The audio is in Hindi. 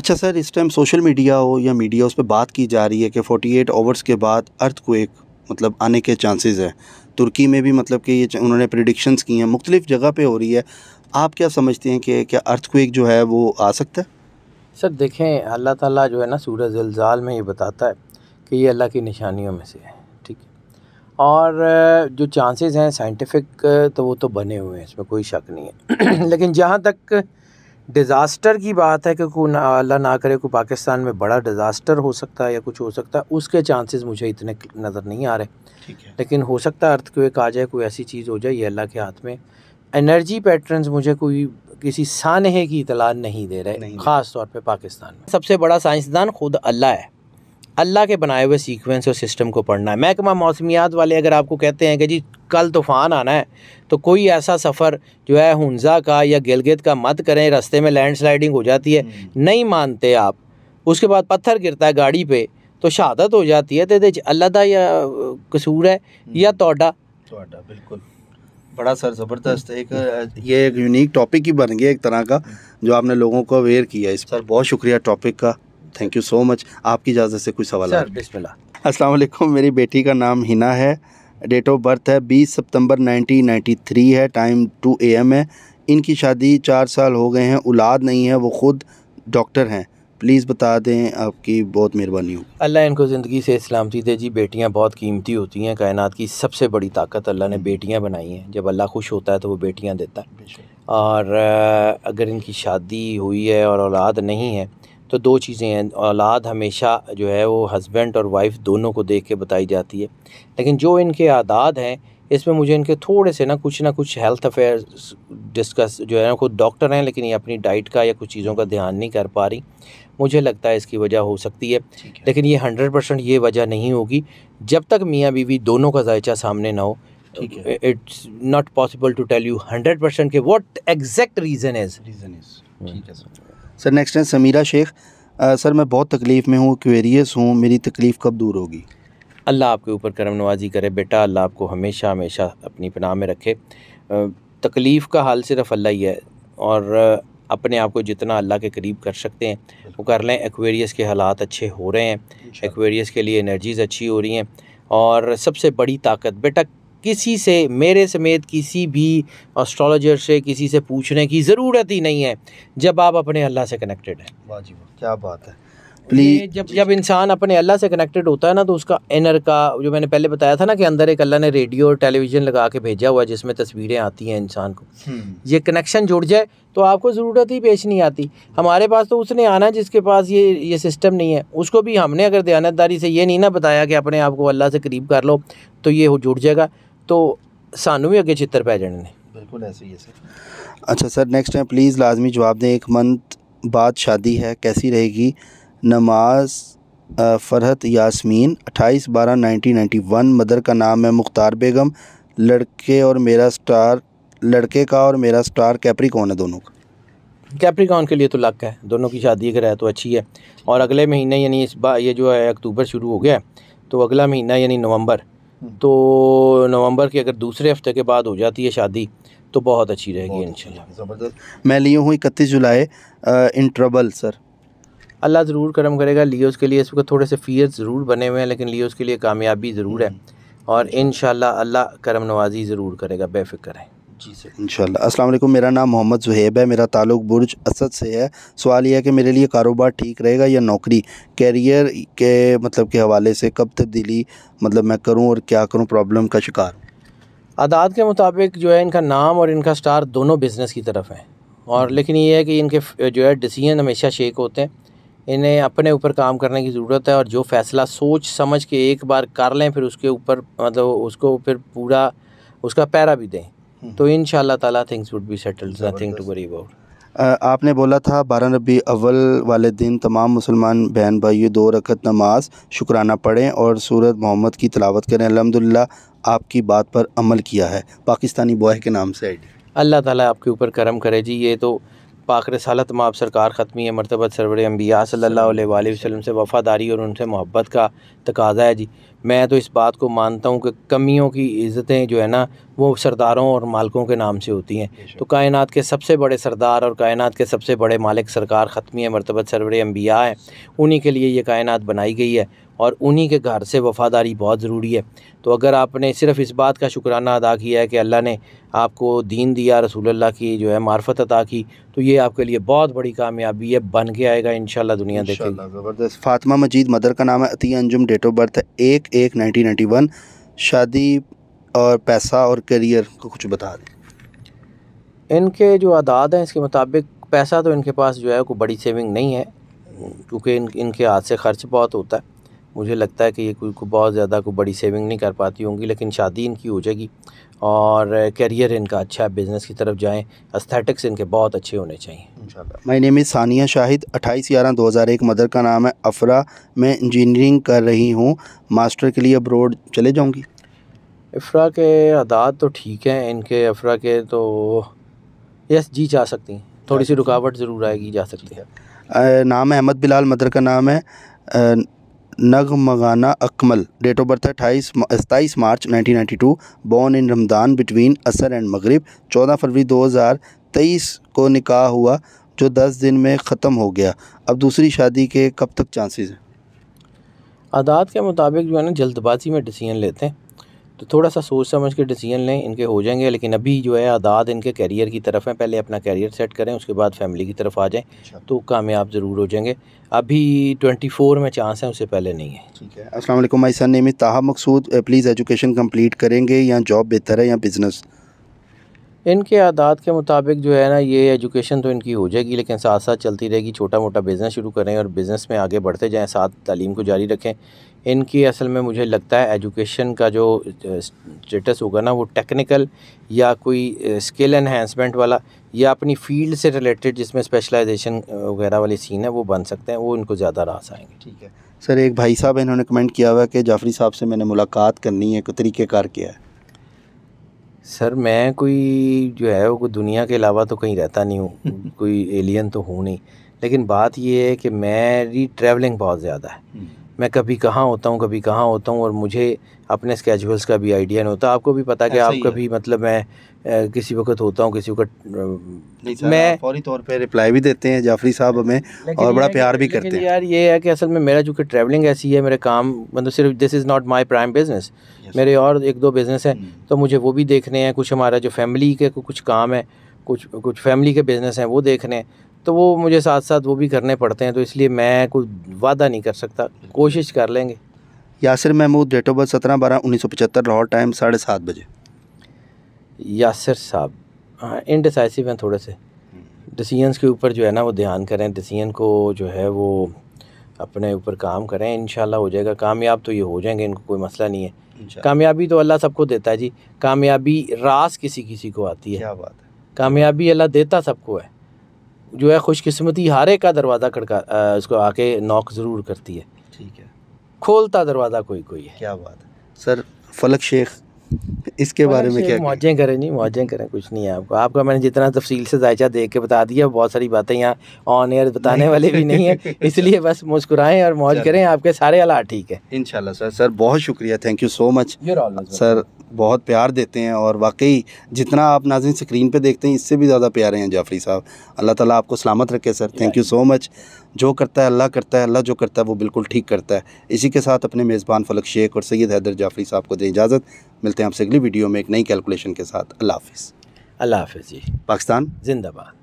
अच्छा सर इस टाइम सोशल मीडिया हो या मीडिया उस पर बात की जा रही है कि 48 आवर्स के बाद अर्थ मतलब आने के चांसेस हैं तुर्की में भी मतलब कि ये उन्होंने प्रडिक्शन की हैं मुख्तलिफ़ जगह पे हो रही है आप क्या समझते हैं कि क्या अर्थ जो है वो आ सकता है सर देखें अल्लाह ताला जो है ना सूरज जल्जाल में ये बताता है कि ये अल्लाह की निशानियों में से है ठीक है और जो चांसेस हैं साइंटिफिक तो वो तो बने हुए हैं इसमें कोई शक नहीं है लेकिन जहाँ तक डिज़ास्टर की बात है कि कोई अल्लाह ना करे को पाकिस्तान में बड़ा डिज़ास्टर हो सकता है या कुछ हो सकता है उसके चांसेस मुझे इतने नज़र नहीं आ रहे लेकिन हो सकता है अर्थ एक आ जाए कोई ऐसी चीज़ हो जाए ये अल्लाह के हाथ में एनर्जी पैटर्न्स मुझे कोई किसी सानहे की इतला नहीं दे रहे ख़ास तौर पर पाकिस्तान में सबसे बड़ा साइंसदान खुद अल्लाह है अल्लाह के बनाए हुए सीक्वेंस और सिस्टम को पढ़ना है महकमा मौसमियात वाले अगर आपको कहते हैं कि जी कल तूफ़ान आना है तो कोई ऐसा सफ़र जो है हंजा का या गिलगित का मत करें रास्ते में लैंड स्लाइडिंग हो जाती है हम्म। नहीं मानते आप उसके बाद पत्थर गिरता है गाड़ी पर तो शहादत हो जाती है तो अल्लाह का या कसूर है या हम्म। तोड़ा बिल्कुल बड़ा सर ज़बरदस्त एक ये एक यूनिक टॉपिक ही बन गया एक तरह का जो आपने लोगों को अवेयर किया इस सर बहुत शुक्रिया टॉपिक का थैंक यू सो मच आपकी इजाज़त से कुछ सवाल सर अस्सलाम वालेकुम मेरी बेटी का नाम हिना है डेट ऑफ बर्थ है 20 सितंबर 1993 है टाइम 2 एम है इनकी शादी चार साल हो गए हैं औलाद नहीं है वो ख़ुद डॉक्टर हैं प्लीज़ बता दें आपकी बहुत मेहरबानी हो अल्लाह इनको ज़िंदगी से सलामती दे जी बेटियाँ बहुत कीमती होती हैं कायनात की सबसे बड़ी ताकत अल्लाह ने बेटियाँ बनाई हैं जब अल्लाह खुश होता है तो वो बेटियाँ देता है और अगर इनकी शादी हुई है और औलाद नहीं है तो दो चीज़ें हैं औलाद हमेशा जो है वो हस्बैंड और वाइफ दोनों को देख के बताई जाती है लेकिन जो इनके आदाद हैं इसमें मुझे इनके थोड़े से ना कुछ ना कुछ हेल्थ अफेयर्स डिस्कस जो है ना खुद डॉक्टर हैं लेकिन ये अपनी डाइट का या कुछ चीज़ों का ध्यान नहीं कर पा रही मुझे लगता है इसकी वजह हो सकती है, है। लेकिन ये हंड्रेड परसेंट ये वजह नहीं होगी जब तक मियाँ बीवी दोनों का जायचा सामने ना हो it's not possible to tell you hundred percent के what exact reason is reason is ठीक है सर सर नेक्स्ट है समीरा शेख आ, सर मैं बहुत तकलीफ़ में हूँ क्वेरियस हूँ मेरी तकलीफ़ कब दूर होगी अल्लाह आपके ऊपर करम नवाजी करे बेटा अल्लाह आपको हमेशा हमेशा अपनी पनाह में रखे तकलीफ़ का हाल सिर्फ अल्लाह ही है और अपने आप को जितना अल्लाह के करीब कर सकते हैं वो कर लें एक्वेरियस के हालात अच्छे हो रहे हैं एक्वेरियस अच्छा। के लिए एनर्जीज़ अच्छी हो रही हैं और सबसे बड़ी ताकत बेटा किसी से मेरे समेत किसी भी एस्ट्रोलॉजर से किसी से पूछने की ज़रूरत ही नहीं है जब आप अपने अल्लाह से कनेक्टेड हैं वाह क्या बात है प्लीज जब जब इंसान अपने अल्लाह से कनेक्टेड होता है ना तो उसका इनर का जो मैंने पहले बताया था ना कि अंदर एक अल्लाह ने रेडियो और टेलीविज़न लगा के भेजा हुआ है जिसमें तस्वीरें आती हैं इंसान को हम्म। ये कनेक्शन जुड़ जाए तो आपको ज़रूरत ही पेश नहीं आती हमारे पास तो उसने आना है जिसके पास ये ये सिस्टम नहीं है उसको भी हमने अगर दयानतदारी से ये नहीं ना बताया कि अपने आप को अल्लाह से करीब कर लो तो ये जुड़ जाएगा तो सानू भी अगे चित्र पै जाने बिल्कुल ऐसे ही है सर अच्छा सर नेक्स्ट टाइम प्लीज़ लाजमी जवाब दें एक मंथ बाद शादी है कैसी रहेगी नमाज फ़रहत यासमीन 28 बारह 1991 मदर का नाम है मुख्तार बेगम लड़के और मेरा स्टार लड़के का और मेरा स्टार कैप्रिकॉन है दोनों का कैप्रिकॉन के लिए तो लक है दोनों की शादी अगर है तो अच्छी है और अगले महीने यानी इस बार ये जो है अक्टूबर शुरू हो गया है तो अगला महीना यानी नवंबर तो नवंबर के अगर दूसरे हफ्ते के बाद हो जाती है शादी तो बहुत अच्छी रहेगी इंशाल्लाह ज़बरदस्त मैं लियो हूँ इकतीस जुलाई इन ट्रबल सर अल्लाह ज़रूर करम करेगा लियोज़ के लिए इस वक्त थोड़े से फियर ज़रूर बने हुए हैं लेकिन लियोज़ के लिए कामयाबी ज़रूर है हम्म। और इन अल्लाह करम नवाजी ज़रूर करेगा बेफिक्र है जी सर इंशाल्लाह अस्सलाम वालेकुम मेरा नाम मोहम्मद जुहैब है मेरा ताल्लुक बुर्ज असद से है सवाल यह है कि मेरे लिए कारोबार ठीक रहेगा या नौकरी कैरियर के मतलब के हवाले से कब तब्दीली मतलब मैं करूं और क्या करूं प्रॉब्लम का शिकार आदात के मुताबिक जो है इनका नाम और इनका स्टार दोनों बिज़नेस की तरफ हैं और हम्म। लेकिन ये है कि इनके जो है डिसीजन हमेशा शेक होते हैं इन्हें अपने ऊपर काम करने की ज़रूरत है और जो फ़ैसला सोच समझ के एक बार कर लें फिर उसके ऊपर मतलब उसको फिर पूरा उसका पैरा भी दें हम्म। तो इन ताला things would be settled nothing to worry about आपने बोला था बारह रबी अव्वल वाले दिन तमाम मुसलमान बहन भाई दो रकत नमाज शुक्राना पढ़ें और सूरत मोहम्मद की तलावत करें अलहमदिल्ला आपकी बात पर अमल किया है पाकिस्तानी बॉय के नाम से अल्लाह ताला आपके ऊपर करम करे जी ये तो पाक रसालत माप सरकार ख़त्मी है मरतबत सरवर अम्बिया सल्ला वसम से वफ़ादारी और उनसे मोहब्बत का तकाजा है जी मैं तो इस बात को मानता हूँ कि कमियों की इज़्ज़तें जो है ना वो सरदारों और मालकों के नाम से होती हैं तो कायनात के सबसे बड़े सरदार और कायनात के सबसे बड़े मालिक सरकार ख़त्मी मरतबत सरवर अम्बिया हैं उन्हीं के लिए ये कायनात बनाई गई है और उन्हीं के घर से वफ़ादारी बहुत ज़रूरी है तो अगर आपने सिर्फ इस बात का शुक्राना अदा किया है कि अल्लाह ने आपको दीन दिया रसूल अल्लाह की जो है मार्फत अदा की तो ये आपके लिए बहुत बड़ी कामयाबी है बन के आएगा इन दुनिया देखेगी ज़बरदस्त फातिमा मजीद मदर का नाम है अति अंजुम डेट ऑफ बर्थ है एक एक नाइनटीन नाइन्टी वन शादी और पैसा और करियर को कुछ बता दें इनके जो आदाद हैं इसके मुताबिक पैसा तो इनके पास जो है कोई बड़ी सेविंग नहीं है क्योंकि इन इनके हाथ से खर्च बहुत होता है मुझे लगता है कि ये कोई को बहुत ज़्यादा कोई बड़ी सेविंग नहीं कर पाती होंगी लेकिन शादी इनकी हो जाएगी और करियर इनका अच्छा है बिज़नेस की तरफ जाएं अस्थेटिक्स इनके बहुत अच्छे होने चाहिए मैं नेम इज़ सानिया शाहिद 28 ग्यारह 2001 मदर का नाम है अफरा मैं इंजीनियरिंग कर रही हूँ मास्टर के लिए अब्रोड चले जाऊँगी अफरा के आदात तो ठीक हैं इनके अफरा के तो यस जी जा सकती हैं थोड़ी सी अच्छा। रुकावट ज़रूर आएगी जा सकती है नाम है अहमद बिलाल मदर का नाम है नगमगाना अकमल डेट ऑफ बर्थ है अठाईस सताईस मार्च 1992 बोर्न इन रमदान बिटवीन असर एंड मगरब 14 फरवरी 2023 को निकाह हुआ जो 10 दिन में ख़त्म हो गया अब दूसरी शादी के कब तक चांसेस हैं आदात के मुताबिक जो है ना जल्दबाजी में डिसीजन लेते हैं तो थोड़ा सा सोच समझ के डिसीजन लें इनके हो जाएंगे लेकिन अभी जो है आदाद इनके करियर की तरफ है पहले अपना करियर सेट करें उसके बाद फैमिली की तरफ आ जाएं अच्छा। तो कामयाब ज़रूर हो जाएंगे अभी 24 में चांस है उससे पहले नहीं है ठीक है असल माई सर नेम ताहा मकसूद प्लीज़ एजुकेशन कम्प्लीट करेंगे या जॉब बेहतर है या बिज़नेस इनके आदात के मुताबिक जो है ना ये एजुकेशन तो इनकी हो जाएगी लेकिन साथ साथ चलती रहेगी छोटा मोटा बिज़नेस शुरू करें और बिज़नेस में आगे बढ़ते जाएँ साथ तालीम को जारी रखें इनकी असल में मुझे लगता है एजुकेशन का जो स्टेटस होगा ना वो टेक्निकल या कोई स्किल एनहेंसमेंट वाला या अपनी फील्ड से रिलेटेड जिसमें स्पेशलाइजेशन वगैरह वाली सीन है वो बन सकते हैं वो इनको ज़्यादा रास आएंगे ठीक है सर एक भाई साहब इन्होंने कमेंट किया हुआ कि जाफरी साहब से मैंने मुलाकात करनी है तरीक़ेकार किया है सर मैं कोई जो है वो दुनिया के अलावा तो कहीं रहता नहीं हूँ कोई एलियन तो हूँ नहीं लेकिन बात यह है कि मेरी ट्रैवलिंग बहुत ज़्यादा है हम्म। मैं कभी कहाँ होता हूँ कभी कहाँ होता हूँ और मुझे अपने स्केजुअल्स का भी आइडिया नहीं होता आपको भी पता कि आप कभी मतलब मैं किसी वक्त होता हूँ किसी वक्त मैं फौरी तौर पर रिप्लाई भी देते हैं जाफरी साहब हमें और बड़ा प्यार भी करते हैं यार ये है कि असल में मेरा चूँकि ट्रैवलिंग ऐसी है मेरा काम मतलब सिर्फ this is not my prime business मेरे और एक दो बिज़नेस हैं hmm. तो मुझे वो भी देखने हैं कुछ हमारा जो फैमिली के कुछ काम है कुछ कुछ फैमिली के बिज़नेस हैं वो देखने हैं तो वो मुझे साथ साथ वो भी करने पड़ते हैं तो इसलिए मैं कुछ वादा नहीं कर सकता कोशिश कर लेंगे Yasir Mahmood date of birth सत्रह बारह उन्नीस सौ पचहत्तर लाहौर टाइम साढ़े सात बजे यासिर साहब हाँ इनडिसाइसिव हैं थोड़े से डिसीजंस के ऊपर जो है ना वो ध्यान करें डिसीजन को जो है वो अपने ऊपर काम करें इन हो जाएगा कामयाब तो ये हो जाएंगे इनको कोई मसला नहीं है कामयाबी तो अल्लाह सबको देता है जी कामयाबी रास किसी किसी को आती है क्या बात है कामयाबी अल्लाह देता सबको है जो है खुशकस्मती हारे का दरवाज़ा खड़का उसको आके नॉक ज़रूर करती है ठीक है खोलता दरवाज़ा कोई कोई है क्या बात है सर फलक शेख इसके बारे में क्या मौजें करें नहीं मौजें करें कुछ नहीं है आपको आपका मैंने जितना तफसील से जायजा देख के बता दिया बहुत सारी बातें यहाँ ऑन एयर बताने वाले भी नहीं है इसलिए बस मुस्कुराएं और मौज करें आपके सारे हालात ठीक है इन सर सर बहुत शुक्रिया thank you so much sir बहुत प्यार देते हैं और वाकई जितना आप नाजिन स्क्रीन पे देखते हैं इससे भी ज़्यादा प्यारे हैं जाफरी साहब अल्लाह ताला आपको सलामत रखे sir thank you so much जो करता है अल्लाह करता है अल्लाह जो करता है वो बिल्कुल ठीक करता है इसी के साथ अपने मेज़बान फलक शेख और सैयद हैदर जाफरी साहब को दें इजाज़त मिलते हैं आपसे अगली वीडियो में एक नई कैलकुलेशन के साथ अल्लाह हाफिज़ अल्लाह हाफिज़ जी पाकिस्तान जिंदाबाद